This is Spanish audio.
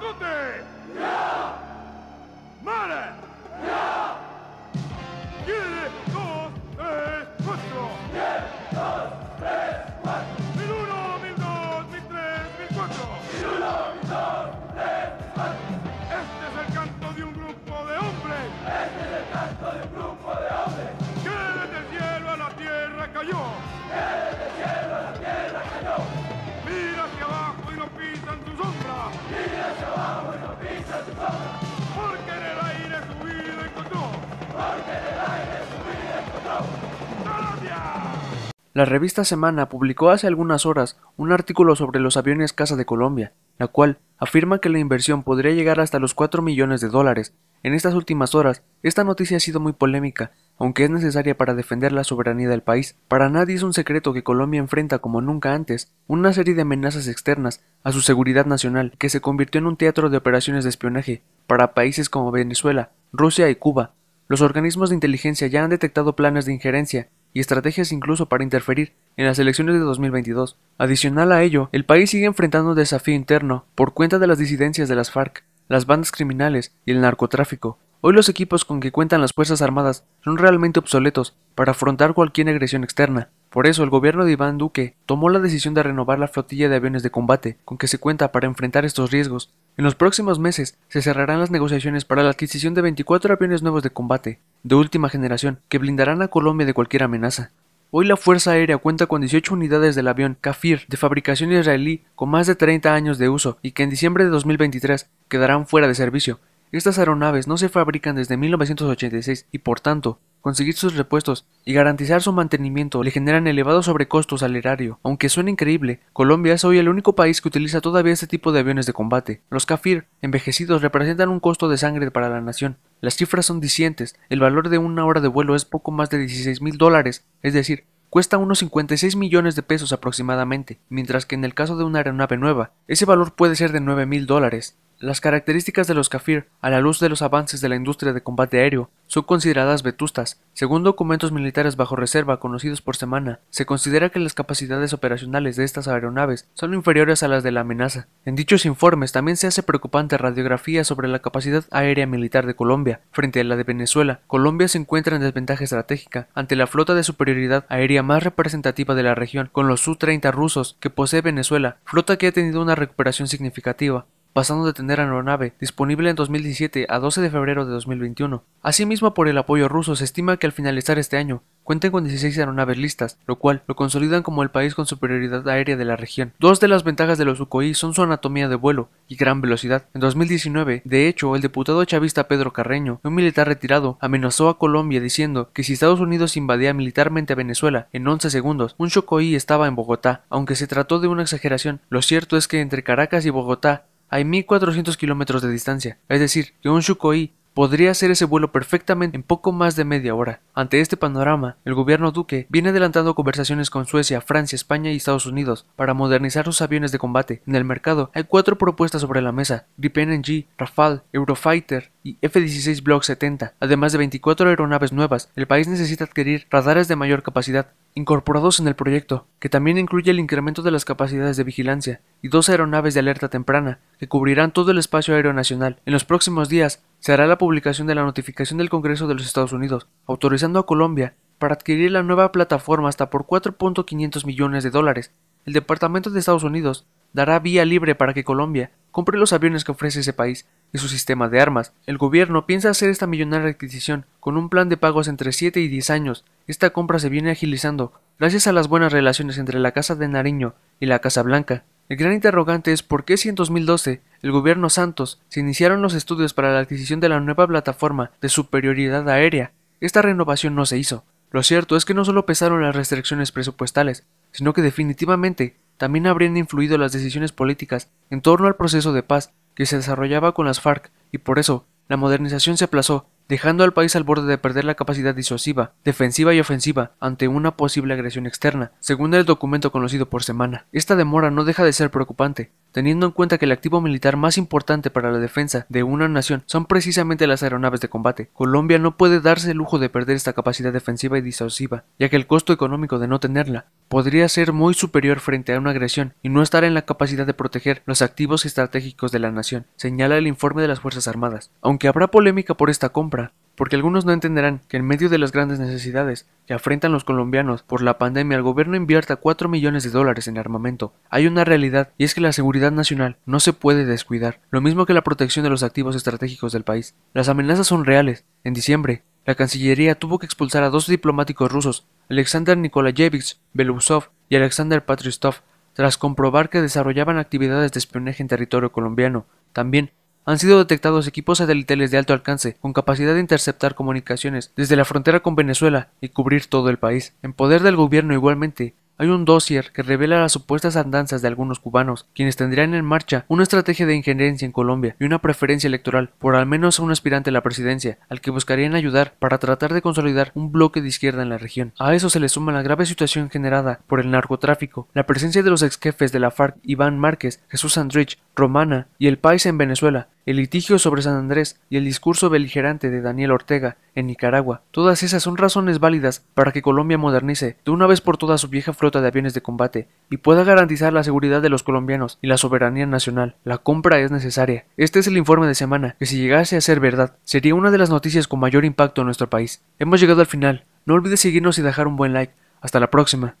tutti! ¡Ya! Mare! ¡Ya! Chi dos tres, Yeah, dos. La revista Semana publicó hace algunas horas un artículo sobre los aviones Casa de Colombia, la cual afirma que la inversión podría llegar hasta los 4 millones de dólares. En estas últimas horas, esta noticia ha sido muy polémica, aunque es necesaria para defender la soberanía del país. Para nadie es un secreto que Colombia enfrenta como nunca antes una serie de amenazas externas a su seguridad nacional, que se convirtió en un teatro de operaciones de espionaje para países como Venezuela, Rusia y Cuba. Los organismos de inteligencia ya han detectado planes de injerencia y estrategias incluso para interferir en las elecciones de 2022. Adicional a ello, el país sigue enfrentando un desafío interno por cuenta de las disidencias de las FARC, las bandas criminales y el narcotráfico. Hoy los equipos con que cuentan las Fuerzas Armadas son realmente obsoletos para afrontar cualquier agresión externa. Por eso el gobierno de Iván Duque tomó la decisión de renovar la flotilla de aviones de combate con que se cuenta para enfrentar estos riesgos. En los próximos meses se cerrarán las negociaciones para la adquisición de 24 aviones nuevos de combate, de última generación, que blindarán a Colombia de cualquier amenaza. Hoy la Fuerza Aérea cuenta con 18 unidades del avión Kafir de fabricación israelí con más de 30 años de uso y que en diciembre de 2023 quedarán fuera de servicio. Estas aeronaves no se fabrican desde 1986 y por tanto conseguir sus repuestos y garantizar su mantenimiento le generan elevados sobrecostos al erario. Aunque suene increíble, Colombia es hoy el único país que utiliza todavía este tipo de aviones de combate. Los CAFIR envejecidos representan un costo de sangre para la nación. Las cifras son discientes, el valor de una hora de vuelo es poco más de 16 mil dólares, es decir, cuesta unos 56 millones de pesos aproximadamente, mientras que en el caso de una aeronave nueva, ese valor puede ser de 9 mil dólares. Las características de los Kafir, a la luz de los avances de la industria de combate aéreo, son consideradas vetustas. Según documentos militares bajo reserva conocidos por semana, se considera que las capacidades operacionales de estas aeronaves son inferiores a las de la amenaza. En dichos informes también se hace preocupante radiografía sobre la capacidad aérea militar de Colombia frente a la de Venezuela. Colombia se encuentra en desventaja estratégica ante la flota de superioridad aérea más representativa de la región, con los Su-30 rusos que posee Venezuela, flota que ha tenido una recuperación significativa pasando de tener aeronave disponible en 2017 a 12 de febrero de 2021. Asimismo, por el apoyo ruso, se estima que al finalizar este año cuenten con 16 aeronaves listas, lo cual lo consolidan como el país con superioridad aérea de la región. Dos de las ventajas de los Sukhoi son su anatomía de vuelo y gran velocidad. En 2019, de hecho, el diputado chavista Pedro Carreño, un militar retirado, amenazó a Colombia diciendo que si Estados Unidos invadía militarmente a Venezuela en 11 segundos, un Sukhoi estaba en Bogotá. Aunque se trató de una exageración, lo cierto es que entre Caracas y Bogotá hay 1400 kilómetros de distancia, es decir, que un Shukoi Podría hacer ese vuelo perfectamente en poco más de media hora. Ante este panorama, el gobierno Duque viene adelantando conversaciones con Suecia, Francia, España y Estados Unidos para modernizar sus aviones de combate. En el mercado hay cuatro propuestas sobre la mesa: Gripen NG, Rafale, Eurofighter y F-16 Block 70. Además de 24 aeronaves nuevas, el país necesita adquirir radares de mayor capacidad, incorporados en el proyecto, que también incluye el incremento de las capacidades de vigilancia y dos aeronaves de alerta temprana, que cubrirán todo el espacio aéreo nacional. En los próximos días se hará la publicación de la notificación del Congreso de los Estados Unidos, autorizando a Colombia para adquirir la nueva plataforma hasta por 4.500 millones de dólares. El Departamento de Estados Unidos dará vía libre para que Colombia compre los aviones que ofrece ese país y su sistema de armas. El gobierno piensa hacer esta millonaria adquisición con un plan de pagos entre 7 y 10 años. Esta compra se viene agilizando gracias a las buenas relaciones entre la Casa de Nariño y la Casa Blanca. El gran interrogante es por qué si en 2012 el gobierno Santos se iniciaron los estudios para la adquisición de la nueva plataforma de superioridad aérea. Esta renovación no se hizo. Lo cierto es que no solo pesaron las restricciones presupuestales, sino que definitivamente también habrían influido las decisiones políticas en torno al proceso de paz que se desarrollaba con las FARC y por eso la modernización se aplazó dejando al país al borde de perder la capacidad disuasiva, defensiva y ofensiva ante una posible agresión externa, según el documento conocido por semana. Esta demora no deja de ser preocupante, teniendo en cuenta que el activo militar más importante para la defensa de una nación son precisamente las aeronaves de combate. Colombia no puede darse el lujo de perder esta capacidad defensiva y disuasiva, ya que el costo económico de no tenerla podría ser muy superior frente a una agresión y no estar en la capacidad de proteger los activos estratégicos de la nación, señala el informe de las Fuerzas Armadas. Aunque habrá polémica por esta compra, porque algunos no entenderán que en medio de las grandes necesidades que afrentan los colombianos por la pandemia el gobierno invierta 4 millones de dólares en armamento. Hay una realidad y es que la seguridad nacional no se puede descuidar, lo mismo que la protección de los activos estratégicos del país. Las amenazas son reales. En diciembre, la Cancillería tuvo que expulsar a dos diplomáticos rusos, Alexander Nikolayevich Belousov y Alexander Patristov, tras comprobar que desarrollaban actividades de espionaje en territorio colombiano. También han sido detectados equipos satelitales de alto alcance con capacidad de interceptar comunicaciones desde la frontera con Venezuela y cubrir todo el país. En poder del gobierno igualmente hay un dossier que revela las supuestas andanzas de algunos cubanos, quienes tendrían en marcha una estrategia de injerencia en Colombia y una preferencia electoral por al menos un aspirante a la presidencia, al que buscarían ayudar para tratar de consolidar un bloque de izquierda en la región. A eso se le suma la grave situación generada por el narcotráfico, la presencia de los exjefes de la FARC Iván Márquez, Jesús Andrich, Romana y el País en Venezuela, el litigio sobre San Andrés y el discurso beligerante de Daniel Ortega en Nicaragua, todas esas son razones válidas para que Colombia modernice de una vez por todas su vieja flota de aviones de combate y pueda garantizar la seguridad de los colombianos y la soberanía nacional. La compra es necesaria. Este es el informe de semana, que si llegase a ser verdad, sería una de las noticias con mayor impacto en nuestro país. Hemos llegado al final. No olvides seguirnos y dejar un buen like. Hasta la próxima.